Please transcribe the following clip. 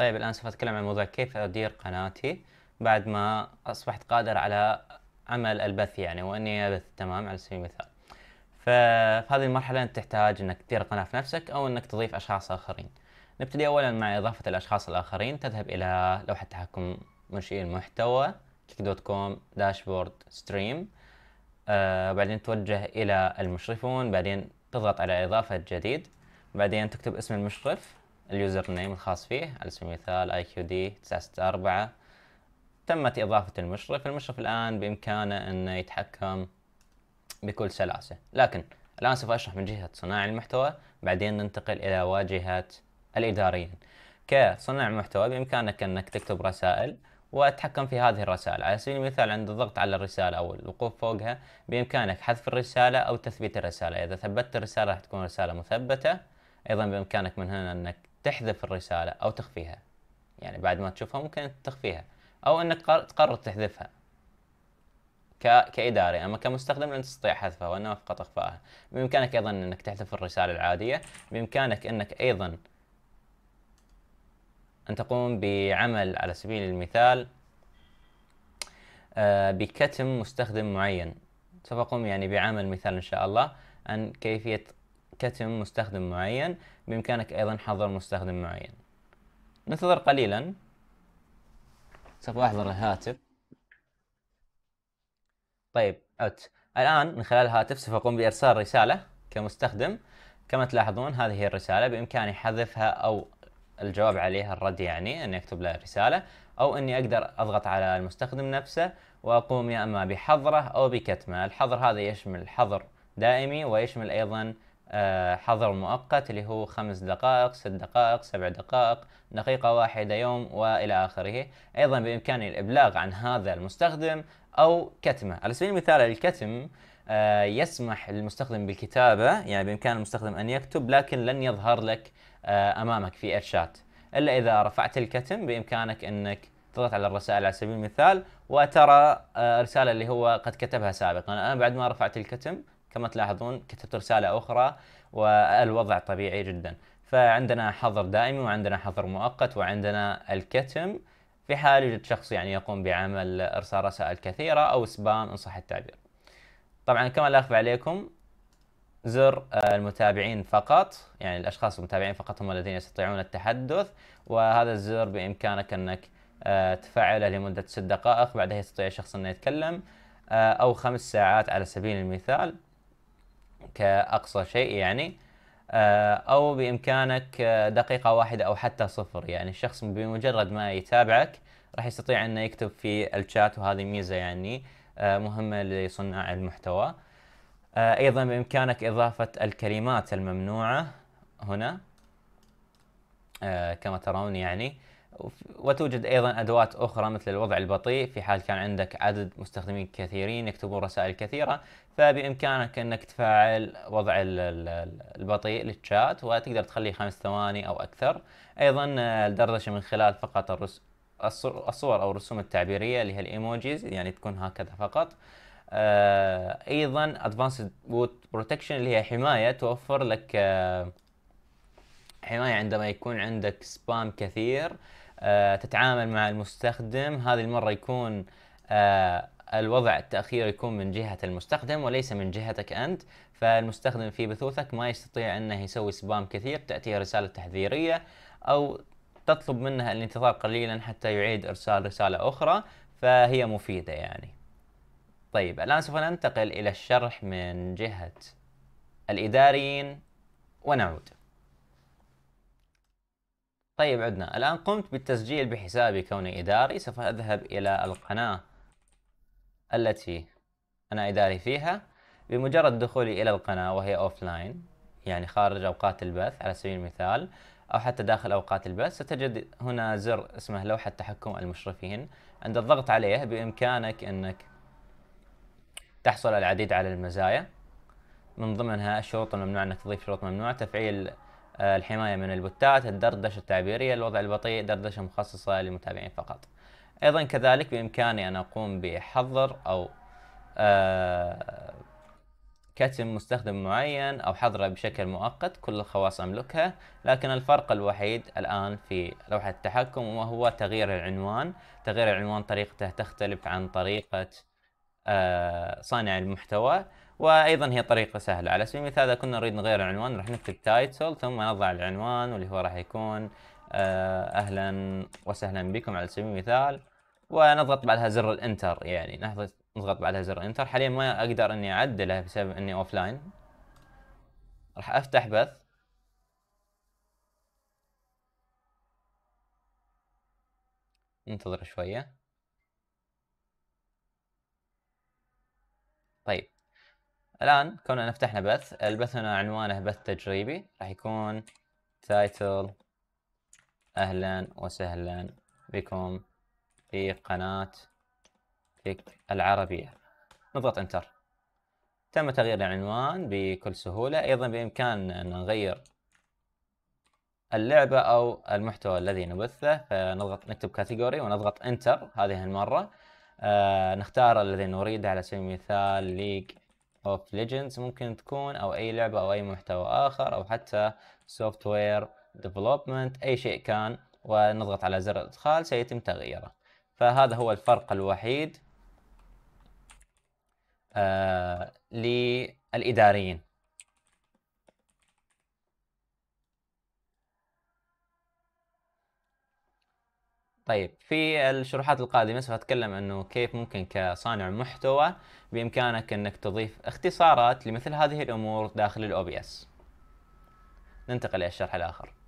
طيب الآن سوف أتكلم عن موضوع كيف أدير قناتي بعد ما أصبحت قادر على عمل البث يعني وإني أبث تمام على سبيل المثال ففي هذه المرحلة أنت تحتاج أنك تدير قناة في نفسك أو أنك تضيف أشخاص آخرين نبتدي أولا مع إضافة الأشخاص الآخرين تذهب إلى لوحة تحكم منشئي المحتوى كيك دوت كوم داشبورد ستريم آه بعدين توجه إلى المشرفون بعدين تضغط على إضافة جديد بعدين تكتب اسم المشرف اليوزر نيم الخاص فيه على سبيل المثال اي كيو دي 964 تمت اضافه المشرف المشرف الان بامكانه انه يتحكم بكل سلاسه لكن الان سوف اشرح من جهه صناع المحتوى بعدين ننتقل الى واجهه الاداريين كصناع محتوى بامكانك انك تكتب رسائل وتتحكم في هذه الرسائل على سبيل المثال عند الضغط على الرسالة أو الوقوف فوقها بإمكانك حذف الرسالة أو تثبيت الرسالة إذا ثبتت الرسالة راح تكون رسالة مثبتة أيضا بإمكانك من هنا أنك تحذف الرسالة أو تخفيها يعني بعد ما تشوفها ممكن تخفيها أو أنك تقرر تحذفها ك... كإداري أما كمستخدم لن تستطيع حذفها وإنما فقط إخفائها بإمكانك أيضا أنك تحذف الرسالة العادية بإمكانك أنك أيضا أن تقوم بعمل على سبيل المثال آه، بكتم مستخدم معين سوف أقوم يعني بعمل مثال إن شاء الله عن كيفية كتم مستخدم معين بإمكانك أيضا حظر مستخدم معين ننتظر قليلا سوف أحظر الهاتف طيب أوت الآن من خلال الهاتف سوف أقوم بإرسال رسالة كمستخدم كما تلاحظون هذه هي الرسالة بإمكاني حذفها أو الجواب عليها الرد يعني أني أكتب له رسالة أو أني أقدر أضغط على المستخدم نفسه وأقوم يا إما بحظره أو بكتمه الحظر هذا يشمل حظر دائمي ويشمل أيضا آه، حظر مؤقت اللي هو خمس دقائق ست دقائق سبع دقائق دقيقة واحدة يوم وإلى آخره أيضا بإمكاني الإبلاغ عن هذا المستخدم أو كتمه على سبيل المثال الكتم آه، يسمح للمستخدم بالكتابة يعني بإمكان المستخدم أن يكتب لكن لن يظهر لك آه، أمامك في الشات إلا إذا رفعت الكتم بإمكانك أنك تضغط على الرسائل على سبيل المثال وترى رسالة اللي هو قد كتبها سابقا أنا بعد ما رفعت الكتم كما تلاحظون كتبت رسالة أخرى والوضع طبيعي جدا فعندنا حظر دائمي وعندنا حظر مؤقت وعندنا الكتم في حال يوجد شخص يعني يقوم بعمل إرسال رسائل كثيرة أو سبام إن صح التعبير طبعا كما لا أخفى عليكم زر المتابعين فقط يعني الأشخاص المتابعين فقط هم الذين يستطيعون التحدث وهذا الزر بإمكانك أنك آه، تفعله لمدة ست دقائق بعدها يستطيع الشخص أنه يتكلم آه، أو خمس ساعات على سبيل المثال كأقصى شيء يعني آه، أو بإمكانك آه، دقيقة واحدة أو حتى صفر يعني الشخص بمجرد ما يتابعك راح يستطيع أنه يكتب في الشات وهذه ميزة يعني آه، مهمة لصناع المحتوى أيضا بإمكانك إضافة الكلمات الممنوعة هنا كما ترون يعني وتوجد أيضا أدوات أخرى مثل الوضع البطيء في حال كان عندك عدد مستخدمين كثيرين يكتبون رسائل كثيرة فبإمكانك أنك تفعل وضع البطيء للشات وتقدر تخليه خمس ثواني أو أكثر أيضا آه، الدردشة من خلال فقط الرس... الصور أو الرسوم التعبيرية اللي هي الإيموجيز يعني تكون هكذا فقط آه، أيضا ادفانسد بوت بروتكشن اللي هي حماية توفر لك آه، حماية عندما يكون عندك سبام كثير آه، تتعامل مع المستخدم هذه المرة يكون آه، الوضع التأخير يكون من جهة المستخدم وليس من جهتك أنت فالمستخدم في بثوثك ما يستطيع أنه يسوي سبام كثير تأتيه رسالة تحذيرية أو تطلب منه الانتظار قليلا حتى يعيد إرسال رسالة أخرى فهي مفيدة يعني طيب الآن سوف ننتقل إلى الشرح من جهة الإداريين ونعود طيب عدنا الآن قمت بالتسجيل بحسابي كوني إداري سوف أذهب إلى القناة التي أنا إداري فيها بمجرد دخولي إلى القناة وهي أوفلاين يعني خارج أوقات البث على سبيل المثال أو حتى داخل أوقات البث ستجد هنا زر اسمه لوحة تحكم المشرفين عند الضغط عليه بإمكانك أنك تحصل العديد على المزايا من ضمنها الشروط الممنوعة أنك تضيف شروط ممنوع تفعيل آه، الحماية من البوتات الدردشة التعبيرية الوضع البطيء دردشة مخصصة للمتابعين فقط أيضا كذلك بإمكاني أن أقوم بحظر أو آه، كتم مستخدم معين أو حظره بشكل مؤقت كل الخواص أملكها لكن الفرق الوحيد الآن في لوحة التحكم وهو تغيير العنوان تغيير العنوان طريقته تختلف عن طريقة آه، صانع المحتوى وايضا هي طريقه سهله على سبيل المثال اذا كنا نريد نغير العنوان راح نكتب تايتل ثم نضع العنوان واللي هو راح يكون آه، اهلا وسهلا بكم على سبيل المثال ونضغط بعدها زر الانتر يعني نضغط نضغط بعدها زر انتر حاليا ما اقدر اني اعدله بسبب اني اوف لاين راح افتح بث ننتظر شويه طيب الآن كوننا فتحنا بث البث هنا عنوانه بث تجريبي راح يكون تايتل أهلا وسهلا بكم في قناة كليك العربية نضغط انتر تم تغيير العنوان بكل سهولة أيضا بإمكاننا أن نغير اللعبة أو المحتوى الذي نبثه فنضغط نكتب كاتيجوري ونضغط انتر هذه المرة آه نختار الذي نريده على سبيل المثال ليج اوف ليجندز ممكن تكون او اي لعبه او اي محتوى اخر او حتى سوفت وير ديفلوبمنت اي شيء كان ونضغط على زر الادخال سيتم تغييره فهذا هو الفرق الوحيد آه للاداريين طيب في الشروحات القادمة سوف أتكلم أنه كيف ممكن كصانع محتوى بإمكانك أنك تضيف اختصارات لمثل هذه الأمور داخل ال OBS ننتقل إلى الشرح الآخر